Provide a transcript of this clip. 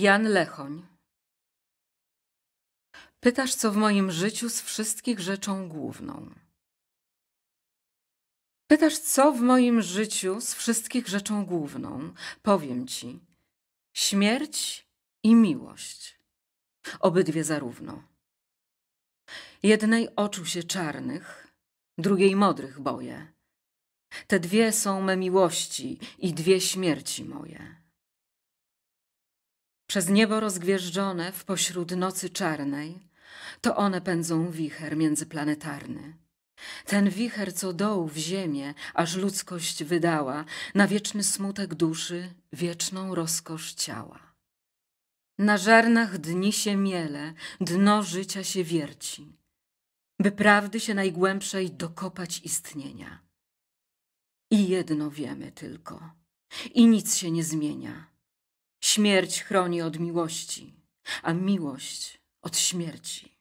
Jan Lechoń Pytasz, co w moim życiu z wszystkich rzeczą główną. Pytasz, co w moim życiu z wszystkich rzeczą główną. Powiem ci, śmierć i miłość. Obydwie zarówno. Jednej oczu się czarnych, drugiej modrych boję. Te dwie są me miłości i dwie śmierci moje. Przez niebo rozgwieżdżone w pośród nocy czarnej, to one pędzą wicher międzyplanetarny. Ten wicher, co doł w ziemię, aż ludzkość wydała na wieczny smutek duszy, wieczną rozkosz ciała. Na żarnach dni się miele, dno życia się wierci, by prawdy się najgłębszej dokopać istnienia. I jedno wiemy tylko, i nic się nie zmienia Śmierć chroni od miłości, a miłość od śmierci.